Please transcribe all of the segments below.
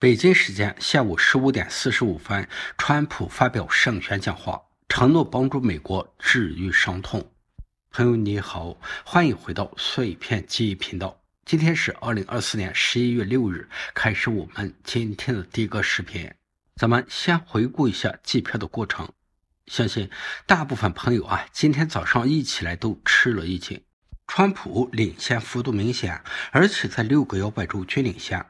北京时间下午十五点四十五分，川普发表胜选讲话，承诺帮助美国治愈伤痛。朋友你好，欢迎回到碎片记忆频道。今天是二零二四年十一月六日，开始我们今天的第一个视频。咱们先回顾一下计票的过程。相信大部分朋友啊，今天早上一起来都吃了一惊。川普领先幅度明显，而且在六个摇摆州均领先。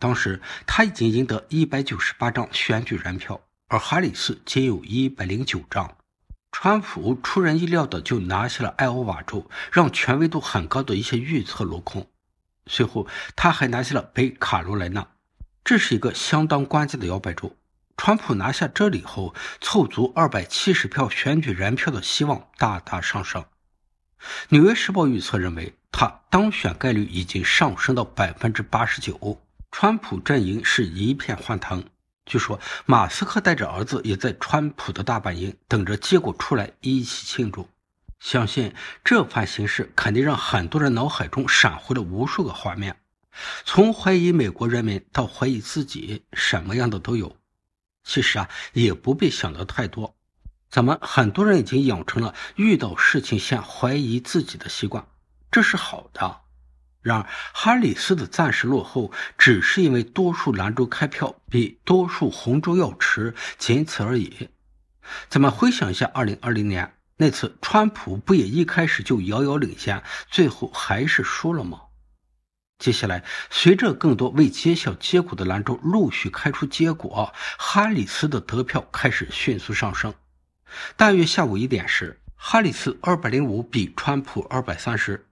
当时他已经赢得一百九十八张选举人票，而哈里斯仅有一百零九张。川普出人意料的就拿下了艾奥瓦州，让权威度很高的一些预测落空。随后，他还拿下了北卡罗来纳，这是一个相当关键的摇摆州。川普拿下这里后，凑足二百七十票选举人票的希望大大上升。《纽约时报》预测认为，他当选概率已经上升到百分之八十九。川普阵营是一片欢腾，据说马斯克带着儿子也在川普的大本营等着结果出来一起庆祝。相信这番形势肯定让很多人脑海中闪回了无数个画面，从怀疑美国人民到怀疑自己，什么样的都有。其实啊，也不必想得太多。咱们很多人已经养成了遇到事情先怀疑自己的习惯，这是好的。然而，哈里斯的暂时落后只是因为多数兰州开票比多数红州要迟，仅此而已。咱们回想一下，二零二零年那次，川普不也一开始就遥遥领先，最后还是输了吗？接下来，随着更多未揭晓结果的兰州陆续开出结果，哈里斯的得票开始迅速上升。大约下午一点时，哈里斯二百零五比川普二百三十。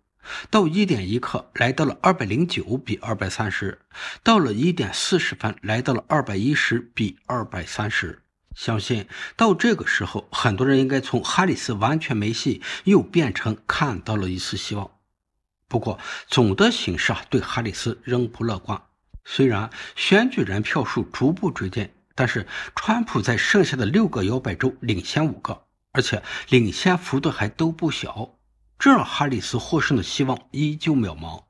到一点一刻，来到了二百零九比二百三十；到了一点四十分，来到了二百一十比二百三十。相信到这个时候，很多人应该从哈里斯完全没戏，又变成看到了一丝希望。不过，总的形势啊，对哈里斯仍不乐观。虽然选举人票数逐步追近，但是川普在剩下的六个摇摆州领先五个，而且领先幅度还都不小。这让哈里斯获胜的希望依旧渺茫。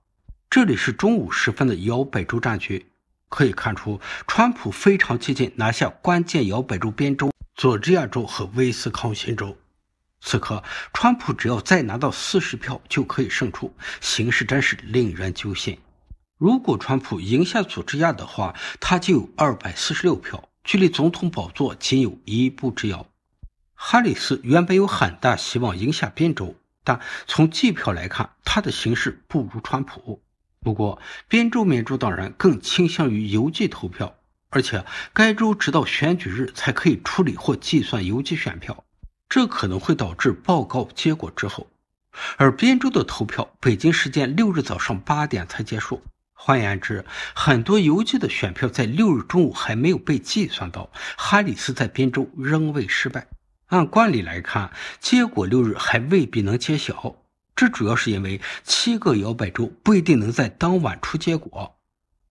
这里是中午时分的摇摆州战局，可以看出，川普非常接近拿下关键摇摆州边州佐治亚州和威斯康辛州。此刻，川普只要再拿到四十票就可以胜出，形势真是令人揪心。如果川普赢下佐治亚的话，他就有二百四十六票，距离总统宝座仅有一步之遥。哈里斯原本有很大希望赢下边州。但从计票来看，他的形势不如川普。不过，宾州民主党人更倾向于邮寄投票，而且该州直到选举日才可以处理或计算邮寄选票，这可能会导致报告结果滞后。而宾州的投票，北京时间六日早上八点才结束，换言之，很多邮寄的选票在六日中午还没有被计算到。哈里斯在宾州仍未失败。按惯例来看，结果六日还未必能揭晓。这主要是因为七个摇摆州不一定能在当晚出结果。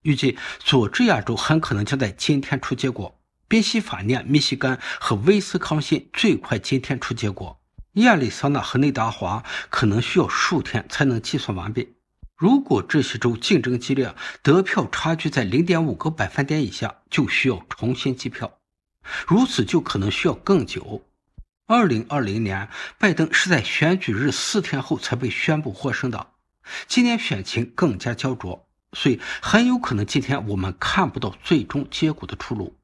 预计佐治亚州很可能将在今天出结果，宾夕法尼亚、密西根和威斯康辛最快今天出结果，亚利桑那和内达华可能需要数天才能计算完毕。如果这些州竞争激烈，得票差距在零点五个百分点以下，就需要重新计票，如此就可能需要更久。二零二零年，拜登是在选举日四天后才被宣布获胜的。今年选情更加焦灼，所以很有可能今天我们看不到最终结果的出炉。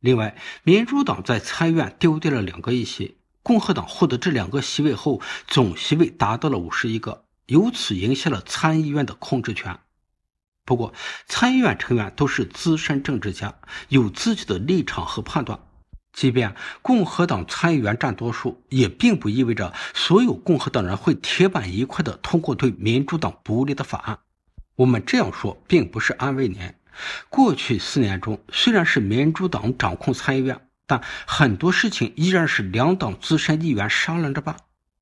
另外，民主党在参院丢掉了两个议席共和党获得这两个席位后，总席位达到了五十一个，由此赢下了参议院的控制权。不过，参议院成员都是资深政治家，有自己的立场和判断。即便共和党参议员占多数，也并不意味着所有共和党人会铁板一块地通过对民主党不利的法案。我们这样说并不是安慰您。过去四年中，虽然是民主党掌控参议院，但很多事情依然是两党资深议员商量着办。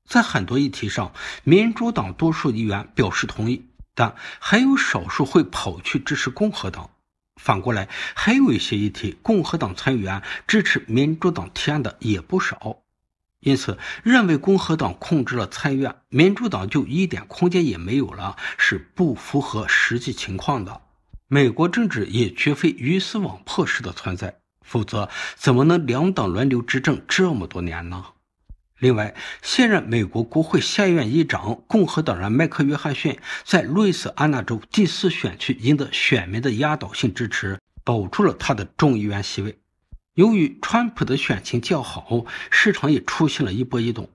在很多议题上，民主党多数议员表示同意，但还有少数会跑去支持共和党。反过来，还有一些议题，共和党参议员支持民主党提案的也不少，因此认为共和党控制了参院，民主党就一点空间也没有了，是不符合实际情况的。美国政治也绝非鱼死网破式的存在，否则怎么能两党轮流执政这么多年呢？另外，现任美国国会下议院议长共和党人麦克·约翰逊在路易斯安那州第四选区赢得选民的压倒性支持，保住了他的众议员席位。由于川普的选情较好，市场也出现了一波异动，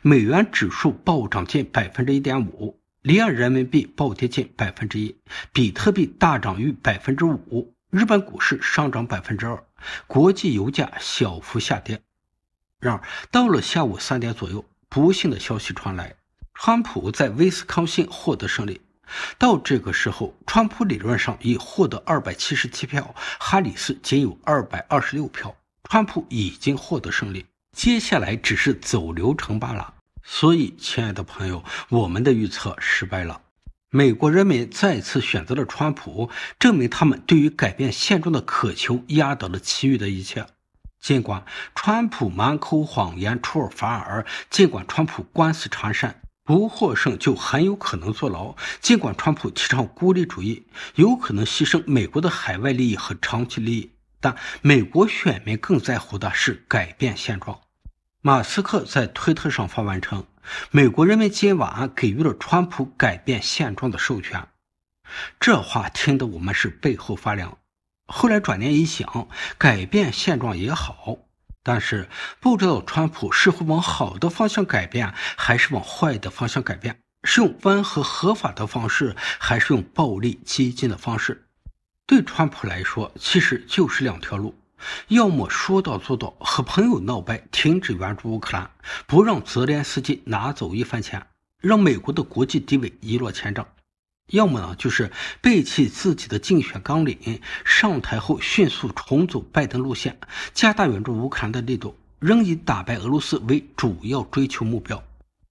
美元指数暴涨近百分之一点五，离岸人民币暴跌近百分之一，比特币大涨逾百分之五，日本股市上涨百分之二，国际油价小幅下跌。然而，到了下午三点左右，不幸的消息传来：川普在威斯康辛获得胜利。到这个时候，川普理论上已获得二百七十七票，哈里斯仅有二百二十六票，川普已经获得胜利，接下来只是走流程罢了。所以，亲爱的朋友，我们的预测失败了。美国人民再次选择了川普，证明他们对于改变现状的渴求压倒了其余的一切。尽管川普满口谎言、出尔反尔，尽管川普官司缠身、不获胜就很有可能坐牢，尽管川普提倡孤立主义、有可能牺牲美国的海外利益和长期利益，但美国选民更在乎的是改变现状。马斯克在推特上发文称：“美国人民今晚给予了川普改变现状的授权。”这话听得我们是背后发凉。后来转念一想，改变现状也好，但是不知道川普是会往好的方向改变，还是往坏的方向改变，是用温和合法的方式，还是用暴力激进的方式？对川普来说，其实就是两条路：要么说到做到，和朋友闹掰，停止援助乌克兰，不让泽连斯基拿走一分钱，让美国的国际地位一落千丈。要么呢，就是背弃自己的竞选纲领，上台后迅速重组拜登路线，加大援助乌克兰的力度，仍以打败俄罗斯为主要追求目标。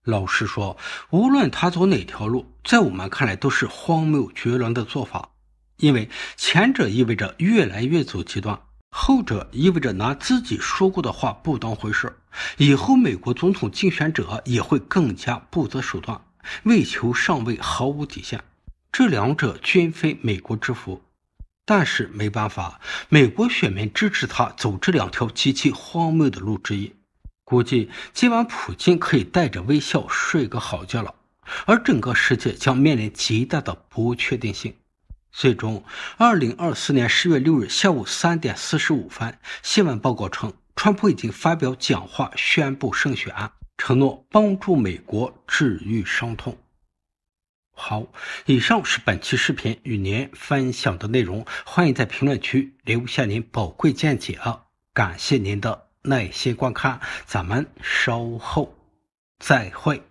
老实说，无论他走哪条路，在我们看来都是荒谬绝伦的做法，因为前者意味着越来越走极端，后者意味着拿自己说过的话不当回事。以后美国总统竞选者也会更加不择手段，为求上位毫无底线。这两者均非美国之福，但是没办法，美国选民支持他走这两条极其荒谬的路之一。估计今晚普京可以带着微笑睡个好觉了，而整个世界将面临极大的不确定性。最终，二零二四年十月六日下午三点四十五分，新闻报告称，川普已经发表讲话，宣布胜选，承诺帮助美国治愈伤痛。好，以上是本期视频与您分享的内容，欢迎在评论区留下您宝贵见解啊！感谢您的耐心观看，咱们稍后再会。